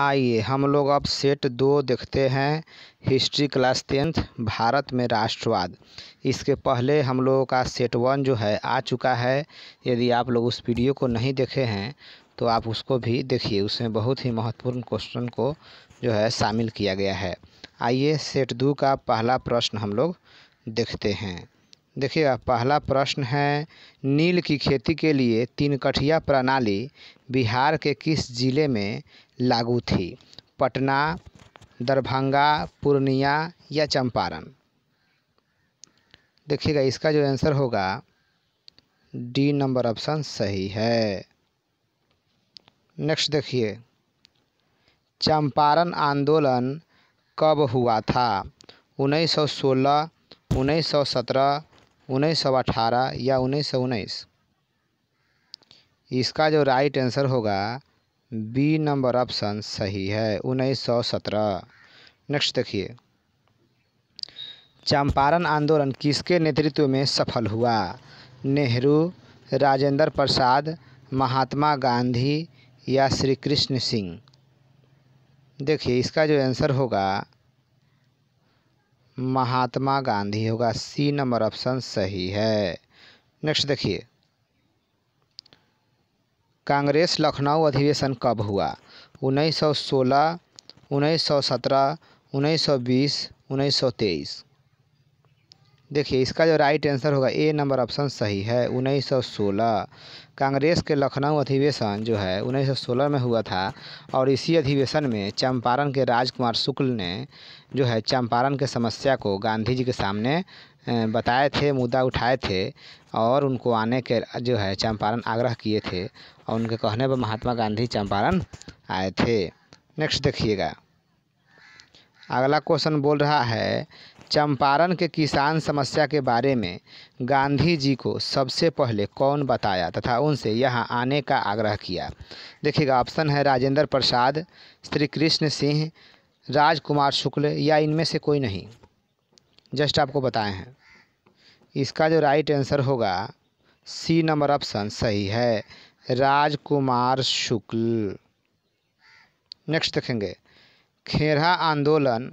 आइए हम लोग अब सेट दो देखते हैं हिस्ट्री क्लास टेंथ भारत में राष्ट्रवाद इसके पहले हम लोगों का सेट वन जो है आ चुका है यदि आप लोग उस वीडियो को नहीं देखे हैं तो आप उसको भी देखिए उसमें बहुत ही महत्वपूर्ण क्वेश्चन को जो है शामिल किया गया है आइए सेट दो का पहला प्रश्न हम लोग देखते हैं देखिएगा पहला प्रश्न है नील की खेती के लिए तीन कठिया प्रणाली बिहार के किस जिले में लागू थी पटना दरभंगा पूर्णिया या चंपारण देखिएगा इसका जो आंसर होगा डी नंबर ऑप्शन सही है नेक्स्ट देखिए चंपारण आंदोलन कब हुआ था 1916, 1917, उन्नीस सौ अठारह या उन्नीस सौ उन्नीस इसका जो राइट आंसर होगा बी नंबर ऑप्शन सही है उन्नीस सौ सत्रह नेक्स्ट देखिए चंपारण आंदोलन किसके नेतृत्व में सफल हुआ नेहरू राजेंद्र प्रसाद महात्मा गांधी या श्री कृष्ण सिंह देखिए इसका जो आंसर होगा महात्मा गांधी होगा सी नंबर ऑप्शन सही है नेक्स्ट देखिए कांग्रेस लखनऊ अधिवेशन कब हुआ 1916, 1917, 1920, 1923 देखिए इसका जो राइट आंसर होगा ए नंबर ऑप्शन सही है 1916 कांग्रेस के लखनऊ अधिवेशन जो है 1916 में हुआ था और इसी अधिवेशन में चंपारण के राजकुमार शुक्ल ने जो है चंपारण के समस्या को गांधी जी के सामने बताए थे मुद्दा उठाए थे और उनको आने के जो है चंपारण आग्रह किए थे और उनके कहने पर महात्मा गांधी चंपारण आए थे नेक्स्ट देखिएगा अगला क्वेश्चन बोल रहा है चंपारण के किसान समस्या के बारे में गांधी जी को सबसे पहले कौन बताया तथा उनसे यहाँ आने का आग्रह किया देखिएगा ऑप्शन है राजेंद्र प्रसाद श्री कृष्ण सिंह राजकुमार शुक्ल या इनमें से कोई नहीं जस्ट आपको बताए हैं इसका जो राइट आंसर होगा सी नंबर ऑप्शन सही है राजकुमार शुक्ल नेक्स्ट देखेंगे खेरा आंदोलन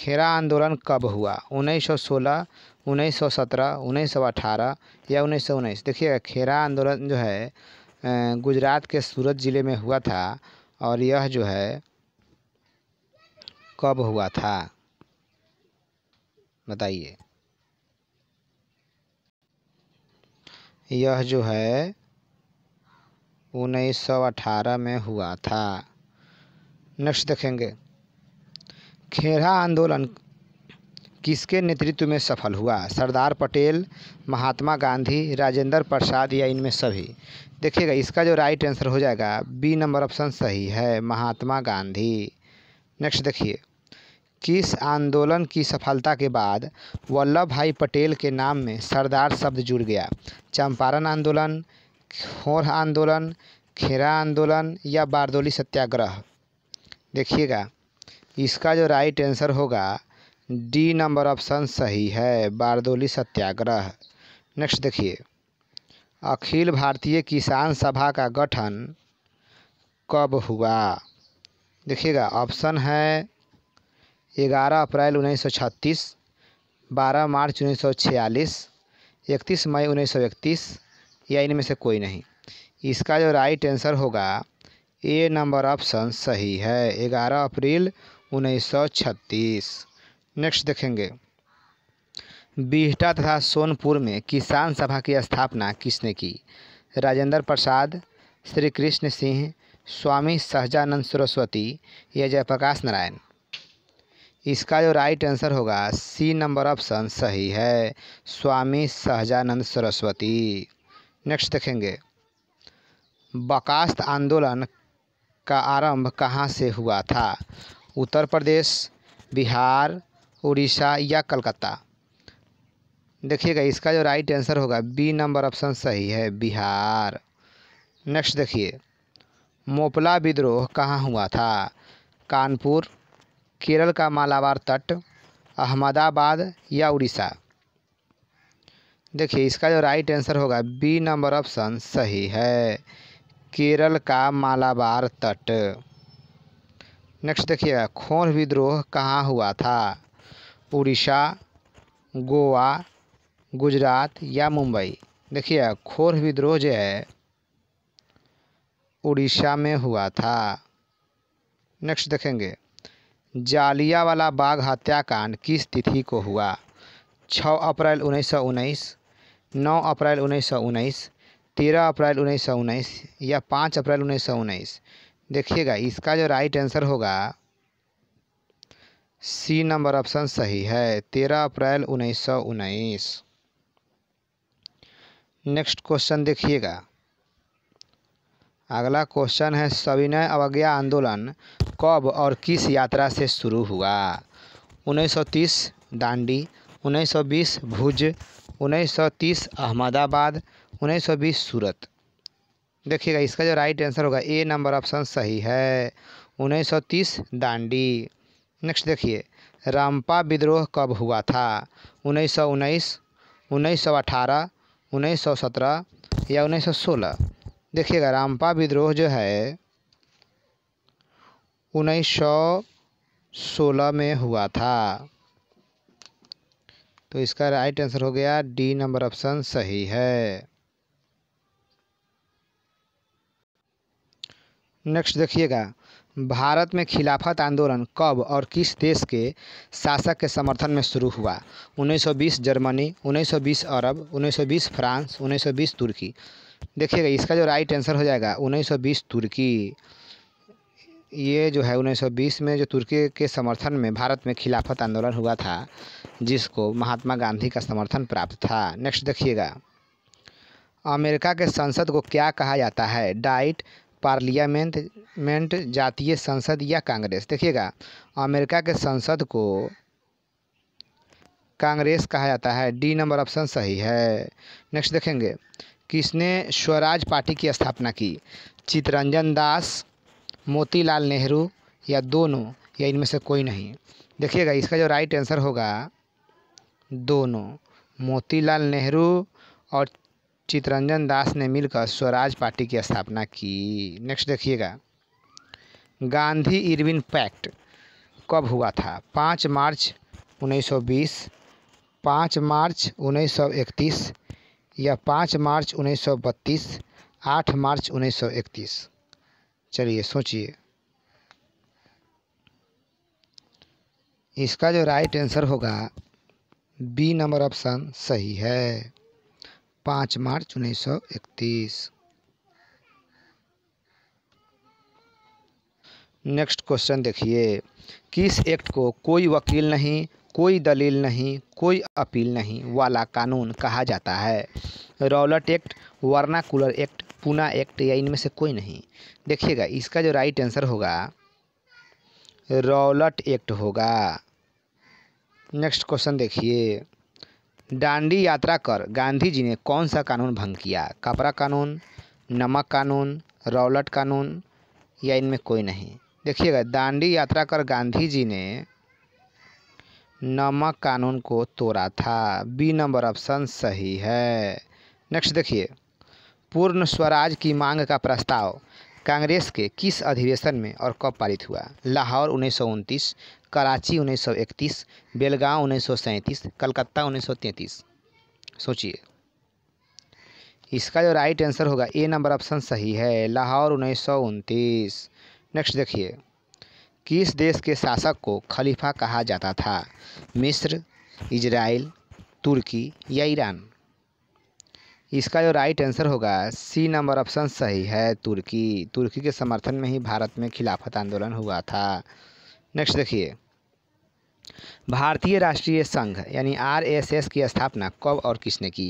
खेरा आंदोलन कब हुआ 1916, 1917, 1918 या 1919 देखिए खेरा आंदोलन जो है गुजरात के सूरत ज़िले में हुआ था और यह जो है कब हुआ था बताइए यह जो है 1918 में हुआ था नेक्स्ट देखेंगे खेरा आंदोलन किसके नेतृत्व में सफल हुआ सरदार पटेल महात्मा गांधी राजेंद्र प्रसाद या इनमें सभी देखिएगा इसका जो राइट आंसर हो जाएगा बी नंबर ऑप्शन सही है महात्मा गांधी नेक्स्ट देखिए किस आंदोलन की सफलता के बाद वल्लभ भाई पटेल के नाम में सरदार शब्द जुड़ गया चंपारण आंदोलन खोर आंदोलन खेरा आंदोलन या बारदोली सत्याग्रह देखिएगा इसका जो राइट आंसर होगा डी नंबर ऑप्शन सही है बारदोली सत्याग्रह नेक्स्ट देखिए अखिल भारतीय किसान सभा का गठन कब हुआ देखिएगा ऑप्शन है ग्यारह अप्रैल उन्नीस सौ छत्तीस बारह मार्च उन्नीस सौ छियालीस इकतीस मई उन्नीस सौ इकतीस या इनमें से कोई नहीं इसका जो राइट आंसर होगा ए नंबर ऑप्शन सही है ग्यारह अप्रैल 1936 नेक्स्ट देखेंगे बिहटा तथा सोनपुर में किसान सभा की स्थापना किसने की राजेंद्र प्रसाद श्री कृष्ण सिंह स्वामी सहजानंद सरस्वती या जयप्रकाश नारायण इसका जो राइट आंसर होगा सी नंबर ऑप्शन सही है स्वामी सहजानंद सरस्वती नेक्स्ट देखेंगे बकास्त आंदोलन का आरंभ कहाँ से हुआ था उत्तर प्रदेश बिहार उड़ीसा या कलकत्ता देखिएगा इसका जो राइट आंसर होगा बी नंबर ऑप्शन सही है बिहार नेक्स्ट देखिए मोपला विद्रोह कहाँ हुआ था कानपुर केरल का मालाबार तट अहमदाबाद या उड़ीसा देखिए इसका जो राइट आंसर होगा बी नंबर ऑप्शन सही है केरल का मालाबार तट नेक्स्ट देखिएगा खोर विद्रोह कहाँ हुआ था उड़ीसा गोवा गुजरात या मुंबई देखिए खोर विद्रोह जो है उड़ीसा में हुआ था नेक्स्ट देखेंगे जालिया वाला बाग हत्याकांड किस तिथि को हुआ छः अप्रैल उन्नीस सौ उन्नीस नौ अप्रैल उन्नीस सौ उन्नीस तेरह अप्रैल उन्नीस सौ उन्नीस या पाँच अप्रैल उन्नीस सौ उन्नीस देखिएगा इसका जो राइट आंसर होगा सी नंबर ऑप्शन सही है तेरह अप्रैल उन्नीस सौ उन्नीस नेक्स्ट क्वेश्चन देखिएगा अगला क्वेश्चन है सविनय अवज्ञा आंदोलन कब और किस यात्रा से शुरू हुआ 1930 दांडी 1920 भुज 1930 अहमदाबाद 1920 सूरत देखिएगा इसका जो राइट आंसर होगा ए नंबर ऑप्शन सही है 1930 दांडी नेक्स्ट देखिए रामपा विद्रोह कब हुआ था उन्नीस सौ उन्नीस उन्नीस सौ अठारह उन्नीस सौ सत्रह या उन्नीस सौ सोलह देखिएगा रामपा विद्रोह जो है उन्नीस सौ सोलह में हुआ था तो इसका राइट आंसर हो गया डी नंबर ऑप्शन सही है नेक्स्ट देखिएगा भारत में खिलाफत आंदोलन कब और किस देश के शासक के समर्थन में शुरू हुआ 1920 जर्मनी 1920 अरब 1920 फ्रांस 1920 तुर्की देखिएगा इसका जो राइट आंसर हो जाएगा 1920 तुर्की ये जो है 1920 में जो तुर्की के समर्थन में भारत में खिलाफत आंदोलन हुआ था जिसको महात्मा गांधी का समर्थन प्राप्त था नेक्स्ट देखिएगा अमेरिका के संसद को क्या कहा जाता है डाइट पार्लियामेंट मेंट जातीय संसद या कांग्रेस देखिएगा अमेरिका के संसद को कांग्रेस कहा जाता है डी नंबर ऑप्शन सही है नेक्स्ट देखेंगे किसने स्वराज पार्टी की स्थापना की चितरंजन दास मोतीलाल नेहरू या दोनों या इनमें से कोई नहीं देखिएगा इसका जो राइट आंसर होगा दोनों मोतीलाल नेहरू और चितरंजन दास ने मिलकर स्वराज पार्टी की स्थापना की नेक्स्ट देखिएगा गांधी इरविन पैक्ट कब हुआ था पाँच मार्च 1920 पाँच मार्च 1931 या पाँच मार्च 1932 आठ मार्च 1931 चलिए सोचिए इसका जो राइट आंसर होगा बी नंबर ऑप्शन सही है पाँच मार्च उन्नीस सौ इकतीस नेक्स्ट क्वेश्चन देखिए किस एक्ट को कोई वकील नहीं कोई दलील नहीं कोई अपील नहीं वाला कानून कहा जाता है Rowlatt Act Vernacular Act Poona Act या इनमें से कोई नहीं देखिएगा इसका जो राइट आंसर होगा रॉलट एक्ट होगा नेक्स्ट क्वेश्चन देखिए दांडी यात्रा कर गांधी जी ने कौन सा कानून भंग किया कपड़ा कानून नमक कानून रौलट कानून या इनमें कोई नहीं देखिएगा दांडी यात्रा कर गांधी जी ने नमक कानून को तोड़ा था बी नंबर ऑप्शन सही है नेक्स्ट देखिए पूर्ण स्वराज की मांग का प्रस्ताव कांग्रेस के किस अधिवेशन में और कब पारित हुआ लाहौर उन्नीस कराची उन्नीस बेलगांव उन्नीस कलकत्ता उन्नीस सोचिए इसका जो राइट आंसर होगा ए नंबर ऑप्शन सही है लाहौर उन्नीस नेक्स्ट देखिए किस देश के शासक को खलीफा कहा जाता था मिस्र इजराइल तुर्की या ईरान इसका जो राइट आंसर होगा सी नंबर ऑप्शन सही है तुर्की तुर्की के समर्थन में ही भारत में खिलाफत आंदोलन हुआ था नेक्स्ट देखिए भारतीय राष्ट्रीय संघ यानी आरएसएस की स्थापना कब और किसने की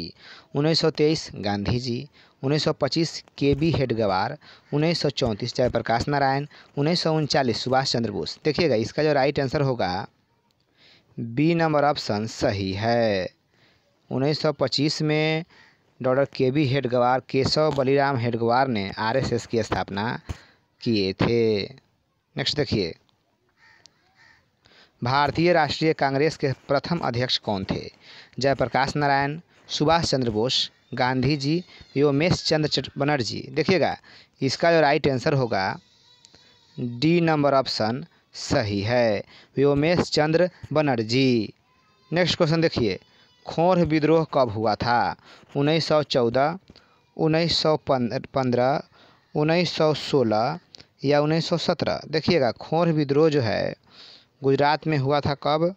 1923 गांधी जी 1925 के बी हेडगवार 1934 जयप्रकाश नारायण उन्नीस सुभाष चंद्र बोस देखिएगा इसका जो राइट आंसर होगा बी नंबर ऑप्शन सही है 1925 में डॉक्टर के बी हेडगवार केशव बलिराम हेडगवार ने आरएसएस की स्थापना किए थे नेक्स्ट देखिए भारतीय राष्ट्रीय कांग्रेस के प्रथम अध्यक्ष कौन थे जयप्रकाश नारायण सुभाष चंद्र बोस गांधी जी योमेश चंद्र बनर्जी देखिएगा इसका जो राइट आंसर होगा डी नंबर ऑप्शन सही है व्योमेश चंद्र बनर्जी नेक्स्ट क्वेश्चन देखिए खोर विद्रोह कब हुआ था उन्नीस सौ चौदह उन्नीस सौ पंद्रह उन्नीस सौ सोलह या उन्नीस सौ सत्रह देखिएगा खोर विद्रोह जो है गुजरात में हुआ था कब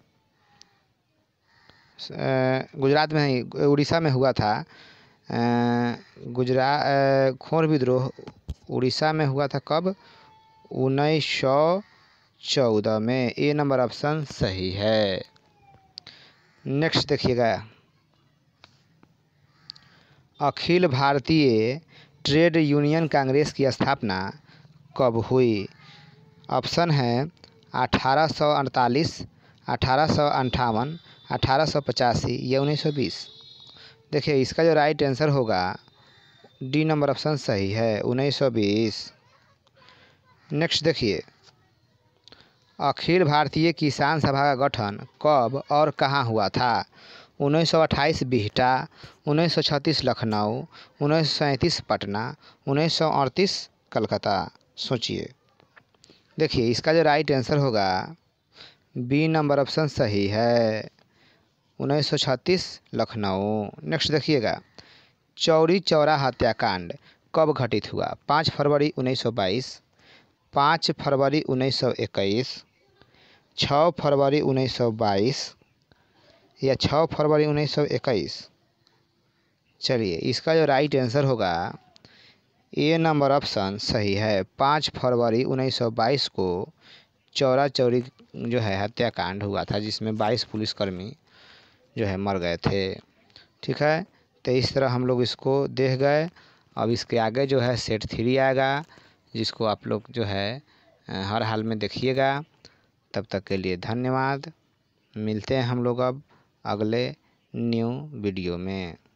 गुजरात में नहीं उड़ीसा में हुआ था गुजरा खोर विद्रोह उड़ीसा में हुआ था कब उन्नीस सौ चौदह में ए नंबर ऑप्शन सही है नेक्स्ट देखिएगा अखिल भारतीय ट्रेड यूनियन कांग्रेस की स्थापना कब हुई ऑप्शन है अठारह सौ अड़तालीस अठारह सौ अंठावन अठारह सौ पचासी या उन्नीस सौ बीस देखिए इसका जो राइट आंसर होगा डी नंबर ऑप्शन सही है उन्नीस सौ बीस नेक्स्ट देखिए अखिल भारतीय किसान सभा का गठन कब और कहाँ हुआ था उन्नीस सौ अट्ठाईस बिहटा उन्नीस सौ छत्तीस लखनऊ उन्नीस सौ सैंतीस पटना उन्नीस सौ अड़तीस कलकत्ता सोचिए देखिए इसका जो राइट आंसर होगा बी नंबर ऑप्शन सही है उन्नीस सौ छत्तीस लखनऊ नेक्स्ट देखिएगा चौरी चौरा हत्याकांड कब घटित हुआ पाँच फरवरी उन्नीस सौ बाईस पाँच फरवरी उन्नीस सौ इक्कीस छः फरवरी उन्नीस सौ बाईस या छः फरवरी उन्नीस सौ इक्कीस चलिए इसका जो राइट आंसर होगा ए नंबर ऑप्शन सही है पाँच फरवरी उन्नीस सौ बाईस को चौरा चौरी जो है हत्याकांड हुआ था जिसमें बाईस पुलिसकर्मी जो है मर गए थे ठीक है तो इस तरह हम लोग इसको देख गए अब इसके आगे जो है सेट थ्री आएगा जिसको आप लोग जो है हर हाल में देखिएगा तब तक के लिए धन्यवाद मिलते हैं हम लोग अब अगले न्यू वीडियो में